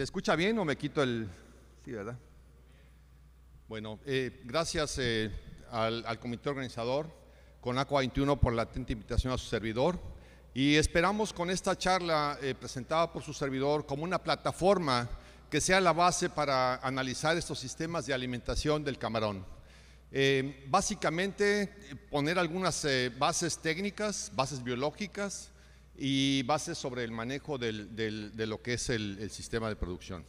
¿Se escucha bien o me quito el...? Sí, ¿verdad? Bueno, eh, gracias eh, al, comité organizador, con ACUA 21 por la atenta invitación a su servidor. Y esperamos con esta charla eh, presentada por su servidor como una plataforma que sea la base para analizar estos sistemas de alimentación del camarón. básicamente, poner algunas bases técnicas, bases biológicas, y bases sobre el manejo de lo que es el, sistema de producción.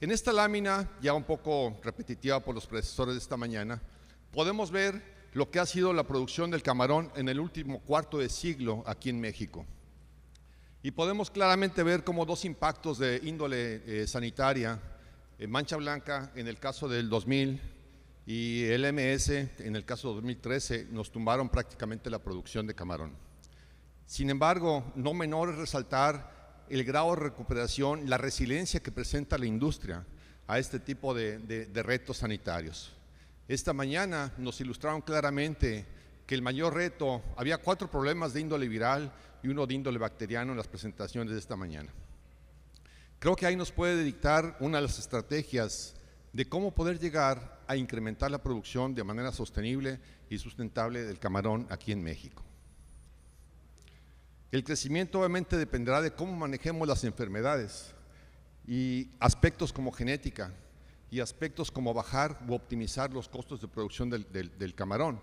En esta lámina, ya un poco repetitiva por los predecesores de esta mañana, podemos ver lo que ha sido la producción del camarón en el último cuarto de siglo aquí en México. Y podemos claramente ver cómo dos impactos de índole eh, sanitaria, eh, mancha blanca en el caso del 2000 y LMS en el caso del 2013, nos tumbaron prácticamente la producción de camarón. Sin embargo, no menor es resaltar el grado de recuperación, la resiliencia que presenta la industria a este tipo de, retos sanitarios. Esta mañana nos ilustraron claramente que el mayor reto, había cuatro problemas de índole viral y uno de índole bacteriano en las presentaciones de esta mañana. Creo que ahí nos puede dictar una de las estrategias de cómo poder llegar a incrementar la producción de manera sostenible y sustentable del camarón aquí en México. El crecimiento obviamente dependerá de cómo manejemos las enfermedades y aspectos como genética y aspectos como bajar o optimizar los costos de producción del, camarón,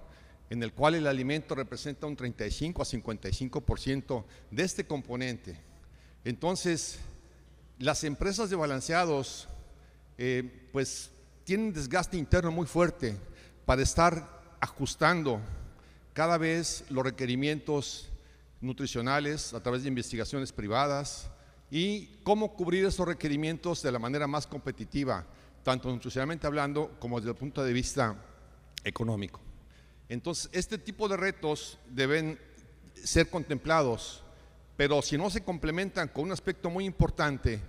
en el cual el alimento representa un 35 a 55% de este componente. Entonces, las empresas de balanceados eh, pues tienen un desgaste interno muy fuerte para estar ajustando cada vez los requerimientos nutricionales a través de investigaciones privadas y cómo cubrir esos requerimientos de la manera más competitiva, tanto nutricionalmente hablando como desde el punto de vista económico. Entonces, este tipo de retos deben ser contemplados, pero si no se complementan con un aspecto muy importante,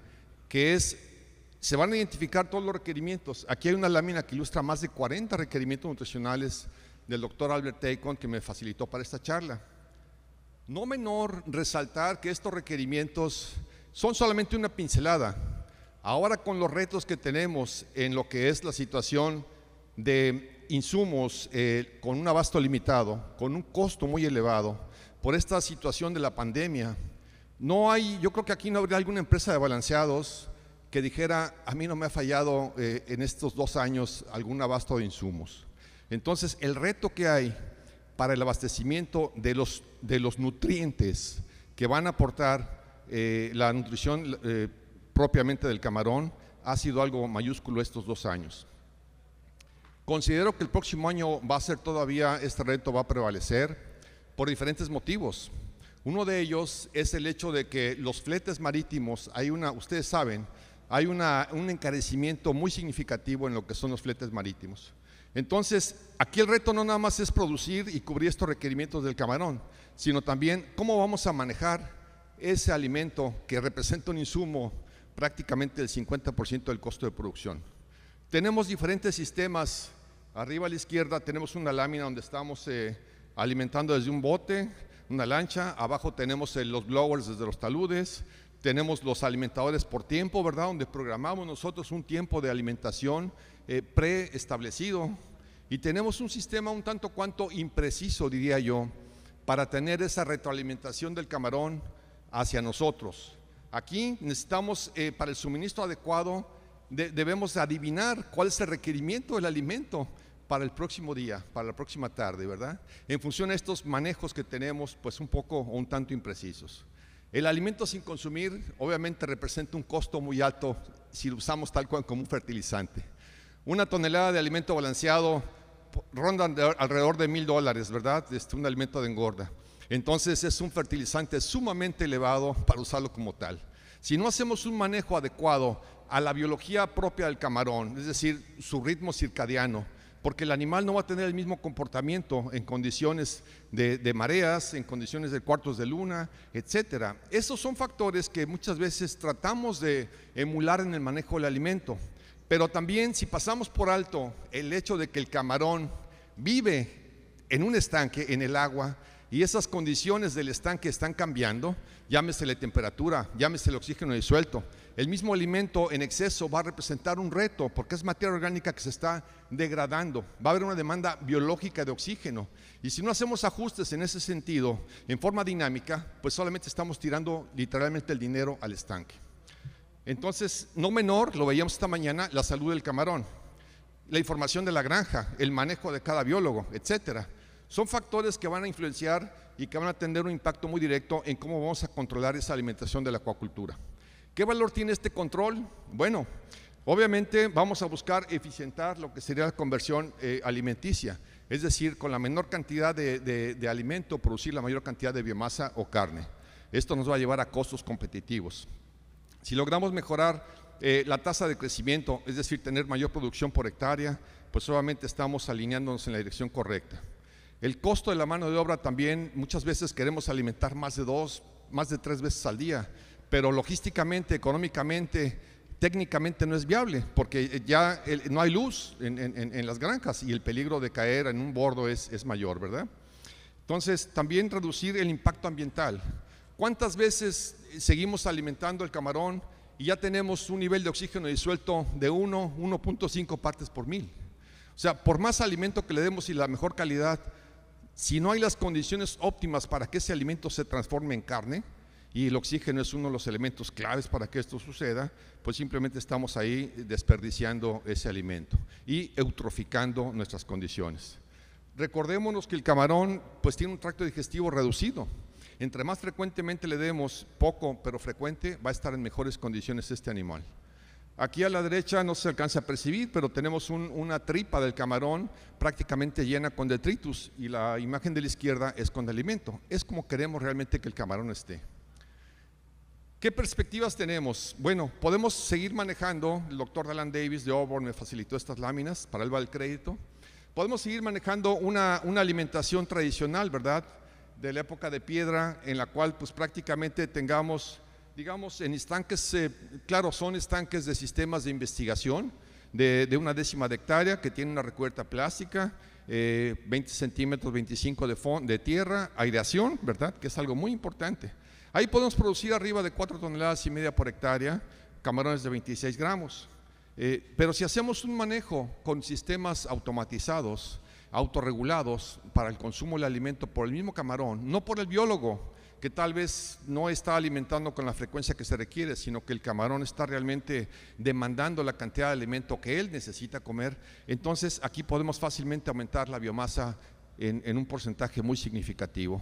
que es, se van a identificar todos los requerimientos. Aquí hay una lámina que ilustra más de 40 requerimientos nutricionales del doctor Albert Tacon que me facilitó para esta charla. No menor resaltar que estos requerimientos son solamente una pincelada. Ahora con los retos que tenemos en lo que es la situación de insumos eh, con un abasto limitado, con un costo muy elevado, por esta situación de la pandemia, no hay, yo creo que aquí no habría alguna empresa de balanceados que dijera, a mí no me ha fallado eh, en estos dos años algún abasto de insumos. Entonces, el reto que hay para el abastecimiento de los, de los nutrientes que van a aportar eh, la nutrición eh, propiamente del camarón ha sido algo mayúsculo estos dos años. Considero que el próximo año va a ser todavía, este reto va a prevalecer por diferentes motivos. Uno de ellos es el hecho de que los fletes marítimos, hay una, ustedes saben, hay un encarecimiento muy significativo en lo que son los fletes marítimos. Entonces, aquí el reto no nada más es producir y cubrir estos requerimientos del camarón, sino también cómo vamos a manejar ese alimento que representa un insumo prácticamente del 50% del costo de producción. Tenemos diferentes sistemas. Arriba a la izquierda tenemos una lámina donde estamos eh, alimentando desde un bote, una lancha. Abajo tenemos eh, los blowers desde los taludes. Tenemos los alimentadores por tiempo, ¿verdad? Donde programamos nosotros un tiempo de alimentación eh, preestablecido. Y tenemos un sistema un tanto cuanto impreciso, diría yo, para tener esa retroalimentación del camarón hacia nosotros. Aquí necesitamos, eh, para el suministro adecuado, debemos adivinar cuál es el requerimiento del alimento para el próximo día, para la próxima tarde, ¿verdad? En función de estos manejos que tenemos, pues un poco o un tanto imprecisos. El alimento sin consumir obviamente representa un costo muy alto si lo usamos tal cual como un fertilizante. Una tonelada de alimento balanceado ronda alrededor de mil dólares, ¿verdad? Este, un alimento de engorda. Entonces es un fertilizante sumamente elevado para usarlo como tal. Si no hacemos un manejo adecuado a la biología propia del camarón, es decir, su ritmo circadiano, porque el animal no va a tener el mismo comportamiento en condiciones de, mareas, en condiciones de cuartos de luna, etc. Esos son factores que muchas veces tratamos de emular en el manejo del alimento. Pero también si pasamos por alto el hecho de que el camarón vive en un estanque, en el agua, y esas condiciones del estanque están cambiando, llámese la temperatura, llámese el oxígeno disuelto, el mismo alimento en exceso va a representar un reto porque es materia orgánica que se está degradando, va a haber una demanda biológica de oxígeno y si no hacemos ajustes en ese sentido, en forma dinámica, pues solamente estamos tirando literalmente el dinero al estanque. Entonces, no menor, lo veíamos esta mañana, la salud del camarón, la información de la granja, el manejo de cada biólogo, etcétera. Son factores que van a influenciar y que van a tener un impacto muy directo en cómo vamos a controlar esa alimentación de la acuacultura. ¿Qué valor tiene este control? Bueno, obviamente vamos a buscar eficientar lo que sería la conversión eh, alimenticia, es decir, con la menor cantidad de, alimento producir la mayor cantidad de biomasa o carne. Esto nos va a llevar a costos competitivos. Si logramos mejorar eh, la tasa de crecimiento, es decir, tener mayor producción por hectárea, pues obviamente estamos alineándonos en la dirección correcta. El costo de la mano de obra también, muchas veces queremos alimentar más de dos, más de tres veces al día, pero logísticamente, económicamente, técnicamente no es viable, porque eh, ya no hay luz en, las granjas y el peligro de caer en un bordo es, es mayor, ¿verdad? Entonces, también reducir el impacto ambiental. ¿Cuántas veces seguimos alimentando el camarón y ya tenemos un nivel de oxígeno disuelto de 1, 1.5 partes por mil? O sea, por más alimento que le demos y la mejor calidad, si no hay las condiciones óptimas para que ese alimento se transforme en carne, y el oxígeno es uno de los elementos claves para que esto suceda, pues simplemente estamos ahí desperdiciando ese alimento y eutroficando nuestras condiciones. Recordémonos que el camarón pues tiene un tracto digestivo reducido. Entre más frecuentemente le demos poco pero frecuente, va a estar en mejores condiciones este animal. Aquí a la derecha no se alcanza a percibir, pero tenemos una tripa del camarón prácticamente llena con detritus y la imagen de la izquierda es con alimento. Es como queremos realmente que el camarón esté. ¿Qué perspectivas tenemos? Bueno, podemos seguir manejando, el doctor Alan Davis de Auburn me facilitó estas láminas para el crédito. Podemos seguir manejando una, una alimentación tradicional, ¿verdad? De la época de piedra, en la cual pues prácticamente tengamos digamos, en estanques, eh, claro, son estanques de sistemas de investigación de, una décima de hectárea que tiene una recuerta plástica, 20 eh, centímetros, 25 de, de tierra, aireación, ¿verdad? Que es algo muy importante. Ahí podemos producir arriba de 4 toneladas y media por hectárea, camarones de 26 gramos. Eh, pero si hacemos un manejo con sistemas automatizados, autorregulados para el consumo del alimento por el mismo camarón, no por el biólogo, que tal vez no está alimentando con la frecuencia que se requiere, sino que el camarón está realmente demandando la cantidad de alimento que él necesita comer, entonces aquí podemos fácilmente aumentar la biomasa en, un porcentaje muy significativo.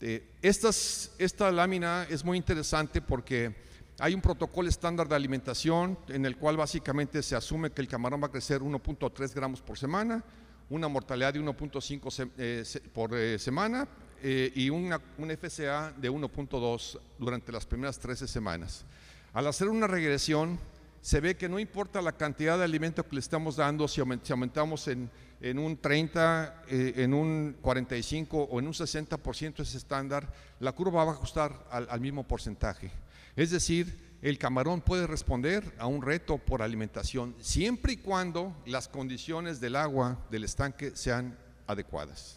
Eh, esta lámina es muy interesante porque hay un protocolo estándar de alimentación en el cual básicamente se asume que el camarón va a crecer 1.3 gramos por semana, una mortalidad de 1.5 eh, por eh, semana, eh, y una, un FCA de 1.2 durante las primeras 13 semanas. Al hacer una regresión, se ve que no importa la cantidad de alimento que le estamos dando, si, aumentamos en, en un 30, eh, en un 45 o en un 60% ese estándar, la curva va a ajustar al, al mismo porcentaje. Es decir, el camarón puede responder a un reto por alimentación siempre y cuando las condiciones del agua del estanque sean adecuadas.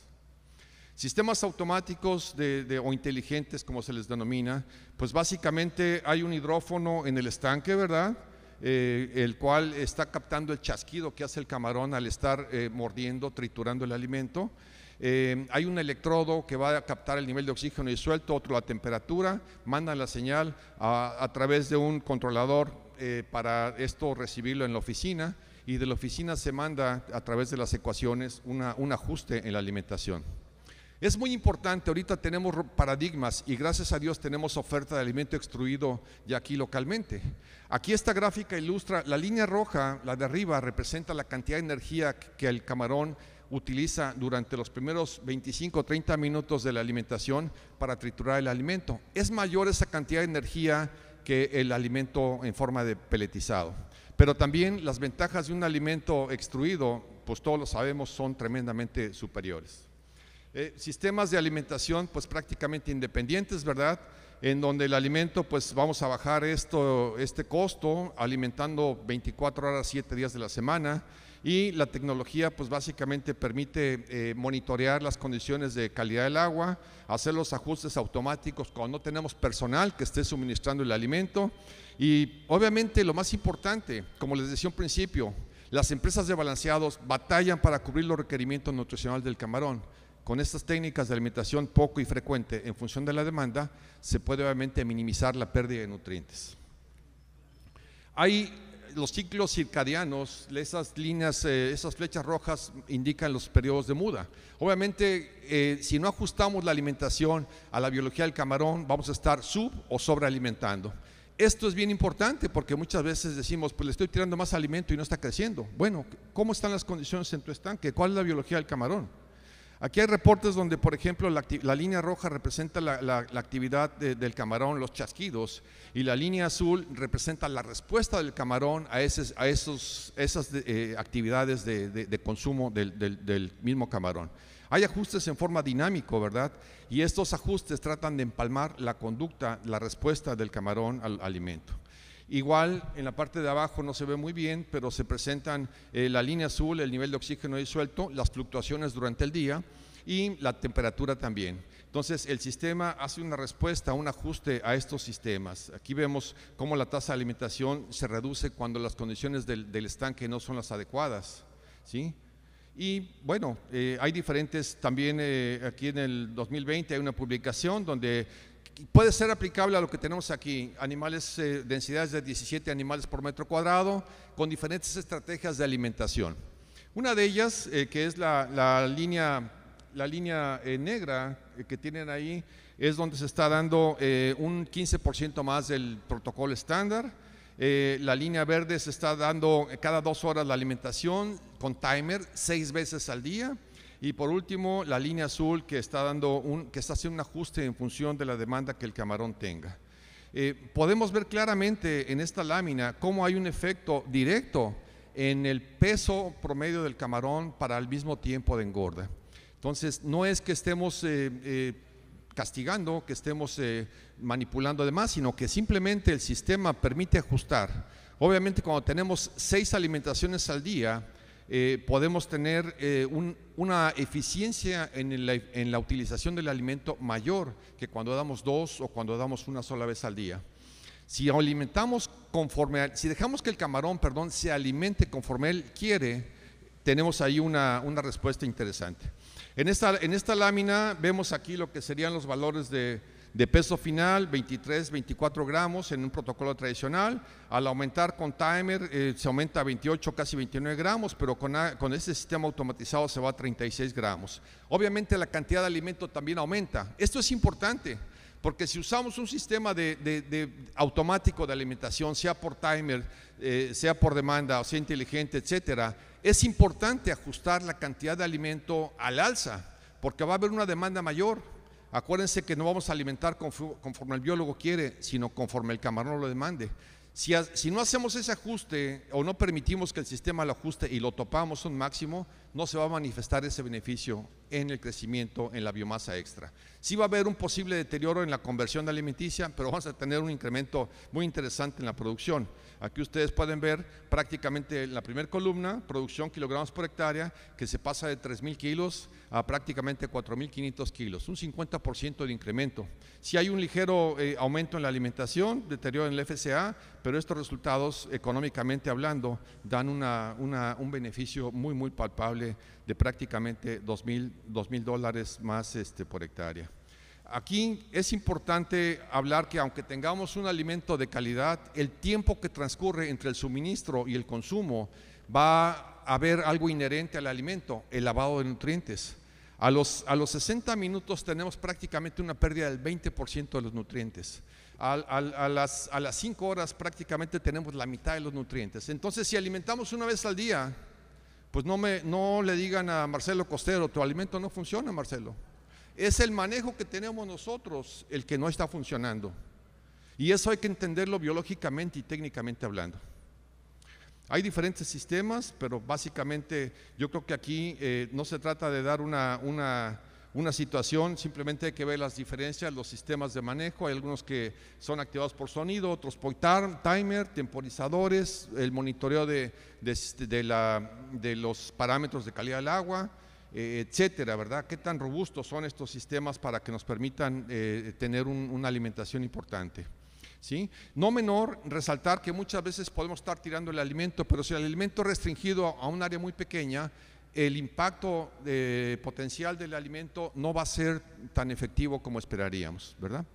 Sistemas automáticos o inteligentes, como se les denomina, pues básicamente hay un hidrófono en el estanque, ¿verdad? Eh, el cual está captando el chasquido que hace el camarón al estar eh, mordiendo, triturando el alimento. Eh, hay un electrodo que va a captar el nivel de oxígeno disuelto, otro la temperatura, manda la señal a, través de un controlador para esto recibirlo en la oficina y de la oficina se manda a través de las ecuaciones un ajuste en la alimentación. Es muy importante, ahorita tenemos paradigmas y gracias a Dios tenemos oferta de alimento extruido ya aquí localmente. Aquí esta gráfica ilustra, la línea roja, la de arriba, representa la cantidad de energía que el camarón utiliza durante los primeros 25 o 30 minutos de la alimentación para triturar el alimento. Es mayor esa cantidad de energía que el alimento en forma de peletizado. Pero también las ventajas de un alimento extruido, pues todos lo sabemos, son tremendamente superiores. Eh, sistemas de alimentación pues prácticamente independientes, ¿verdad? En donde el alimento pues vamos a bajar esto, este costo alimentando 24 horas, 7 días de la semana y la tecnología pues básicamente permite eh, monitorear las condiciones de calidad del agua, hacer los ajustes automáticos cuando no tenemos personal que esté suministrando el alimento y obviamente lo más importante, como les decía un principio, las empresas de balanceados batallan para cubrir los requerimientos nutricionales del camarón. Con estas técnicas de alimentación poco y frecuente en función de la demanda, se puede obviamente minimizar la pérdida de nutrientes. Hay los ciclos circadianos, esas líneas, eh, esas flechas rojas indican los periodos de muda. Obviamente, eh, si no ajustamos la alimentación a la biología del camarón, vamos a estar sub o sobrealimentando. Esto es bien importante porque muchas veces decimos, pues le estoy tirando más alimento y no está creciendo. Bueno, ¿cómo están las condiciones en tu estanque? ¿Cuál es la biología del camarón? Aquí hay reportes donde, por ejemplo, la, línea roja representa la, actividad del camarón, los chasquidos, y la línea azul representa la respuesta del camarón a, esos, esas eh, actividades de, consumo del, del, mismo camarón. Hay ajustes en forma dinámico, ¿verdad? Y estos ajustes tratan de empalmar la conducta, la respuesta del camarón al alimento. Igual en la parte de abajo no se ve muy bien, pero se presentan eh, la línea azul, el nivel de oxígeno disuelto, las fluctuaciones durante el día y la temperatura también. Entonces, el sistema hace una respuesta, un ajuste a estos sistemas. Aquí vemos cómo la tasa de alimentación se reduce cuando las condiciones del, estanque no son las adecuadas. ¿sí? Y bueno, eh, hay diferentes, también eh, aquí en el 2020 hay una publicación donde puede ser aplicable a lo que tenemos aquí, animales, eh, densidades de 17 animales por metro cuadrado, con diferentes estrategias de alimentación. Una de ellas, eh, que es la, línea, la línea eh, negra que tienen ahí, es donde se está dando un 15% más del protocolo estándar. la línea verde se está dando cada dos horas la alimentación con timer, seis veces al día. Y por último, la línea azul que está, dando un, que está haciendo un ajuste en función de la demanda que el camarón tenga. Eh, podemos ver claramente en esta lámina cómo hay un efecto directo en el peso promedio del camarón para el mismo tiempo de engorda. Entonces, no es que estemos eh, eh, castigando, que estemos manipulando además, sino que simplemente el sistema permite ajustar. Obviamente, cuando tenemos seis alimentaciones al día, eh, podemos tener eh, una eficiencia en la, utilización del alimento mayor que cuando damos dos o cuando damos una sola vez al día. Si alimentamos conforme, si dejamos que el camarón, perdón, se alimente conforme él quiere, tenemos ahí una, una respuesta interesante. En esta, en esta lámina vemos aquí lo que serían los valores de de peso final 23, 24 gramos en un protocolo tradicional. Al aumentar con timer eh, se aumenta a 28, casi 29 gramos, pero con, este sistema automatizado se va a 36 gramos. Obviamente la cantidad de alimento también aumenta. Esto es importante. Porque si usamos un sistema de, automático de alimentación, sea por timer, eh, sea por demanda, o sea inteligente, etcétera, es importante ajustar la cantidad de alimento al alza, porque va a haber una demanda mayor. Acuérdense que no vamos a alimentar conforme el biólogo quiere, sino conforme el camarón lo demande. Si, no hacemos ese ajuste o no permitimos que el sistema lo ajuste y lo topamos un máximo, no se va a manifestar ese beneficio en el crecimiento, en la biomasa extra. Sí va a haber un posible deterioro en la conversión alimenticia, pero vamos a tener un incremento muy interesante en la producción. Aquí ustedes pueden ver prácticamente la primera columna, producción kilogramos por hectárea, que se pasa de 3.000 kilos a prácticamente 4.500 kilos, un 50% de incremento. Si hay un ligero eh, aumento en la alimentación, deterioro en el FCA, pero estos resultados, económicamente hablando, dan una, un beneficio muy, muy palpable de prácticamente 2.000 dólares más este, por hectárea. Aquí es importante hablar que aunque tengamos un alimento de calidad, el tiempo que transcurre entre el suministro y el consumo va a haber algo inherente al alimento, el lavado de nutrientes. A los, a los 60 minutos tenemos prácticamente una pérdida del 20% de los nutrientes. A, las, las 5 horas prácticamente tenemos la mitad de los nutrientes. Entonces, si alimentamos una vez al día, pues no, me, no le digan a Marcelo Costero, tu alimento no funciona, Marcelo. Es el manejo que tenemos nosotros el que no está funcionando. Y eso hay que entenderlo biológicamente y técnicamente hablando. Hay diferentes sistemas, pero básicamente yo creo que aquí eh, no se trata de dar una, situación, simplemente hay que ver las diferencias, los sistemas de manejo. Hay algunos que son activados por sonido, otros por timer, temporizadores, el monitoreo de los parámetros de calidad del agua, eh, etcétera, ¿verdad? ¿Qué tan robustos son estos sistemas para que nos permitan eh, tener una alimentación importante? ¿Sí? No menor resaltar que muchas veces podemos estar tirando el alimento, pero si el alimento es restringido a un área muy pequeña, el impacto eh, potencial del alimento no va a ser tan efectivo como esperaríamos, ¿verdad?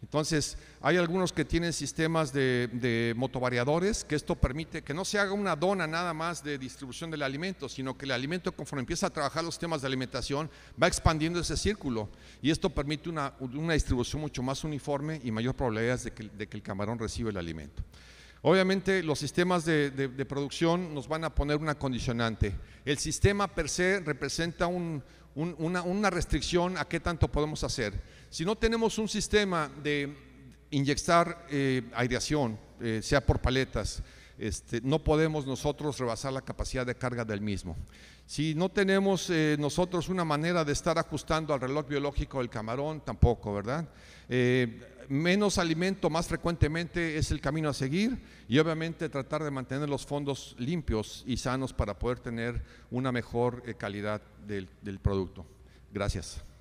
Entonces, hay algunos que tienen sistemas de, motovariadores, que esto permite que no se haga una dona nada más de distribución del alimento, sino que el alimento, conforme empieza a trabajar los temas de alimentación, va expandiendo ese círculo. Y esto permite una, distribución mucho más uniforme y mayor probabilidad de que el camarón reciba el alimento. Obviamente los sistemas de, producción nos van a poner una condicionante. El sistema per se representa una, restricción a qué tanto podemos hacer. Si no tenemos un sistema de inyectar eh, aireación, eh, sea por paletas, este, no podemos nosotros rebasar la capacidad de carga del mismo. Si no tenemos eh, nosotros una manera de estar ajustando al reloj biológico del camarón, tampoco, ¿verdad? Eh, menos alimento más frecuentemente es el camino a seguir y obviamente tratar de mantener los fondos limpios y sanos para poder tener una mejor eh, calidad del producto. Gracias.